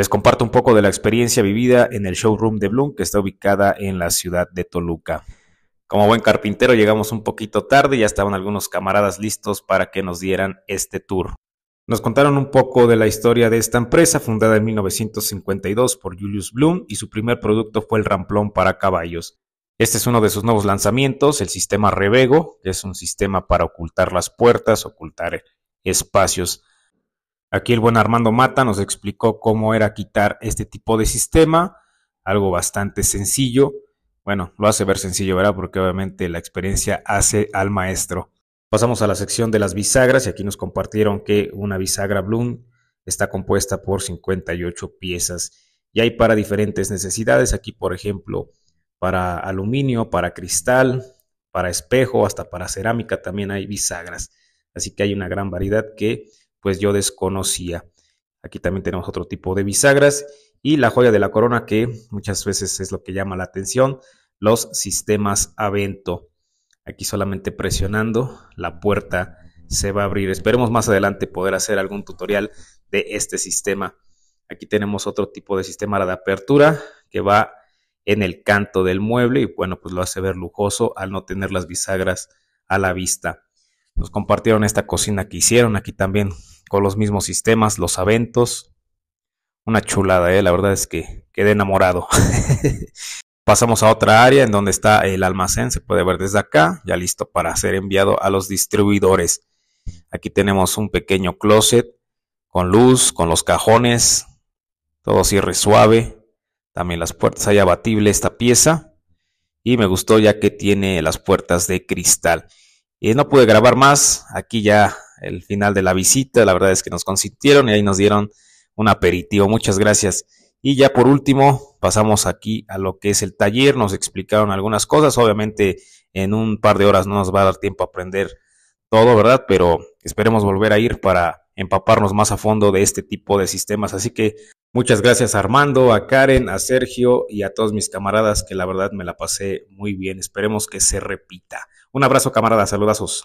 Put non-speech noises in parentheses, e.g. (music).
Les comparto un poco de la experiencia vivida en el showroom de Bloom, que está ubicada en la ciudad de Toluca. Como buen carpintero llegamos un poquito tarde, y ya estaban algunos camaradas listos para que nos dieran este tour. Nos contaron un poco de la historia de esta empresa, fundada en 1952 por Julius Bloom, y su primer producto fue el ramplón para caballos. Este es uno de sus nuevos lanzamientos, el sistema Revego, que es un sistema para ocultar las puertas, ocultar espacios. Aquí el buen Armando Mata nos explicó cómo era quitar este tipo de sistema, algo bastante sencillo. Bueno, lo hace ver sencillo, ¿verdad? Porque obviamente la experiencia hace al maestro. Pasamos a la sección de las bisagras y aquí nos compartieron que una bisagra Bloom está compuesta por 58 piezas y hay para diferentes necesidades. Aquí, por ejemplo, para aluminio, para cristal, para espejo, hasta para cerámica también hay bisagras. Así que hay una gran variedad que pues yo desconocía. Aquí también tenemos otro tipo de bisagras y la joya de la corona que muchas veces es lo que llama la atención, los sistemas Avento. Aquí solamente presionando la puerta se va a abrir. Esperemos más adelante poder hacer algún tutorial de este sistema. Aquí tenemos otro tipo de sistema de apertura que va en el canto del mueble y bueno, pues lo hace ver lujoso al no tener las bisagras a la vista. Nos compartieron esta cocina que hicieron. Aquí también con los mismos sistemas, los Aventos. Una chulada, ¿eh? la verdad es que quedé enamorado. (laughs) Pasamos a otra área en donde está el almacén, se puede ver desde acá, ya listo para ser enviado a los distribuidores. Aquí tenemos un pequeño closet con luz, con los cajones, todo cierre suave. También las puertas, hay abatible esta pieza. Y me gustó ya que tiene las puertas de cristal. Y no pude grabar más, aquí ya el final de la visita. La verdad es que nos consintieron y ahí nos dieron un aperitivo. Muchas gracias. Y ya por último, pasamos aquí a lo que es el taller. Nos explicaron algunas cosas. Obviamente, en un par de horas no nos va a dar tiempo a aprender todo, ¿verdad? Pero esperemos volver a ir para empaparnos más a fondo de este tipo de sistemas. Así que muchas gracias a Armando, a Karen, a Sergio y a todos mis camaradas que la verdad me la pasé muy bien. Esperemos que se repita. Un abrazo camaradas, saludazos.